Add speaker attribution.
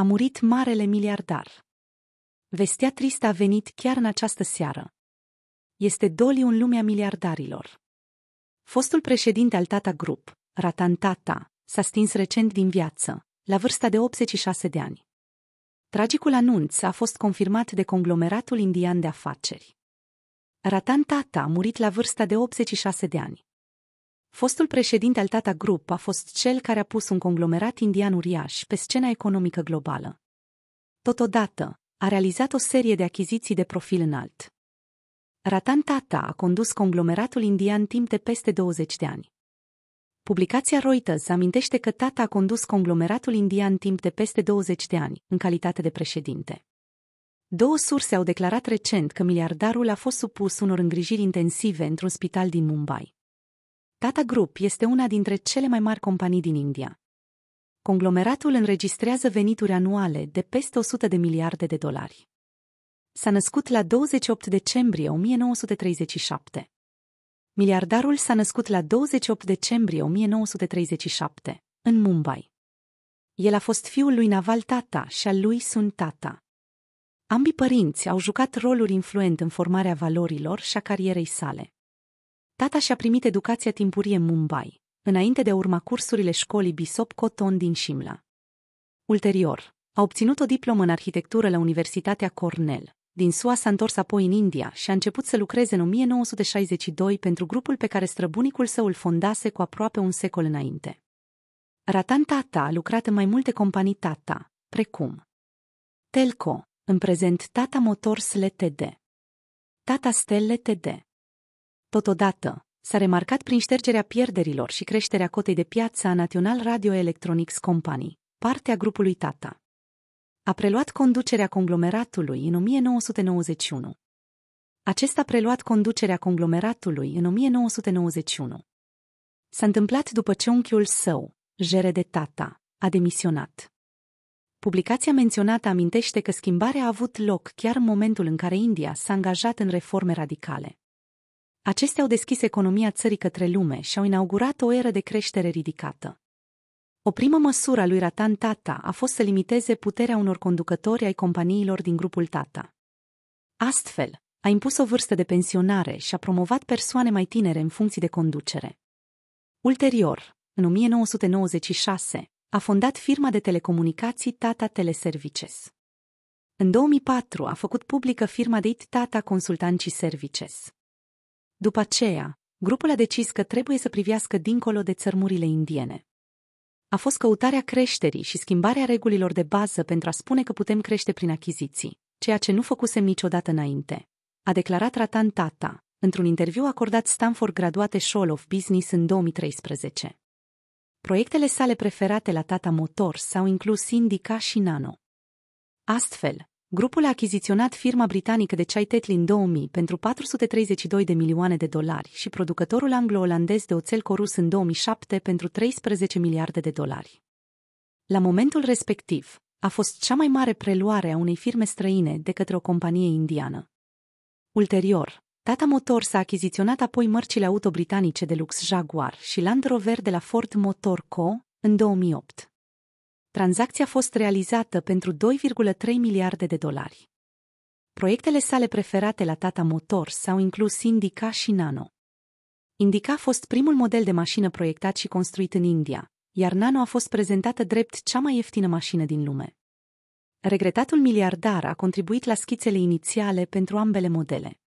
Speaker 1: a murit marele miliardar. Vestea tristă a venit chiar în această seară. Este doliu în lumea miliardarilor. Fostul președinte al Tata Group, Ratan Tata, s-a stins recent din viață, la vârsta de 86 de ani. Tragicul anunț a fost confirmat de conglomeratul indian de afaceri. Ratan Tata a murit la vârsta de 86 de ani. Fostul președinte al Tata Group a fost cel care a pus un conglomerat indian uriaș pe scena economică globală. Totodată, a realizat o serie de achiziții de profil înalt. Ratan Tata a condus conglomeratul indian timp de peste 20 de ani. Publicația Reuters amintește că Tata a condus conglomeratul indian timp de peste 20 de ani, în calitate de președinte. Două surse au declarat recent că miliardarul a fost supus unor îngrijiri intensive într-un spital din Mumbai. Tata Group este una dintre cele mai mari companii din India. Conglomeratul înregistrează venituri anuale de peste 100 de miliarde de dolari. S-a născut la 28 decembrie 1937. Miliardarul s-a născut la 28 decembrie 1937, în Mumbai. El a fost fiul lui Naval Tata și al lui Sun Tata. Ambii părinți au jucat roluri influent în formarea valorilor și a carierei sale. Tata și-a primit educația timpurie în Mumbai, înainte de a urma cursurile școlii Bisop Coton din Shimla. Ulterior, a obținut o diplomă în arhitectură la Universitatea Cornell. Din SUA s-a întors apoi în India și a început să lucreze în 1962 pentru grupul pe care străbunicul său îl fondase cu aproape un secol înainte. Ratan Tata a lucrat în mai multe companii Tata, precum Telco, în prezent Tata Motors LTD, Tata Steel LTD, Totodată, s-a remarcat prin ștergerea pierderilor și creșterea cotei de piață a National Radio Electronics Company, partea grupului Tata. A preluat conducerea conglomeratului în 1991. Acesta a preluat conducerea conglomeratului în 1991. S-a întâmplat după ce unchiul său, Jere de Tata, a demisionat. Publicația menționată amintește că schimbarea a avut loc chiar în momentul în care India s-a angajat în reforme radicale. Acestea au deschis economia țării către lume și au inaugurat o eră de creștere ridicată. O primă măsură a lui Ratan Tata a fost să limiteze puterea unor conducători ai companiilor din grupul Tata. Astfel, a impus o vârstă de pensionare și a promovat persoane mai tinere în funcții de conducere. Ulterior, în 1996, a fondat firma de telecomunicații Tata Teleservices. În 2004 a făcut publică firma de IT Tata Consultanții Services. După aceea, grupul a decis că trebuie să privească dincolo de țărmurile indiene. A fost căutarea creșterii și schimbarea regulilor de bază pentru a spune că putem crește prin achiziții, ceea ce nu făcusem niciodată înainte. A declarat Ratan Tata, într-un interviu acordat Stanford Graduate School of Business în 2013. Proiectele sale preferate la Tata Motors au inclus Indica și Nano. Astfel, Grupul a achiziționat firma britanică de ceai Tetlin 2000 pentru 432 de milioane de dolari și producătorul anglo-olandez de oțel Corus în 2007 pentru 13 miliarde de dolari. La momentul respectiv, a fost cea mai mare preluare a unei firme străine de către o companie indiană. Ulterior, Tata Motors a achiziționat apoi mărcile auto britanice de lux Jaguar și Land Rover de la Ford Motor Co. în 2008. Tranzacția a fost realizată pentru 2,3 miliarde de dolari. Proiectele sale preferate la Tata Motor s-au inclus Indica și Nano. Indica a fost primul model de mașină proiectat și construit în India, iar Nano a fost prezentată drept cea mai ieftină mașină din lume. Regretatul miliardar a contribuit la schițele inițiale pentru ambele modele.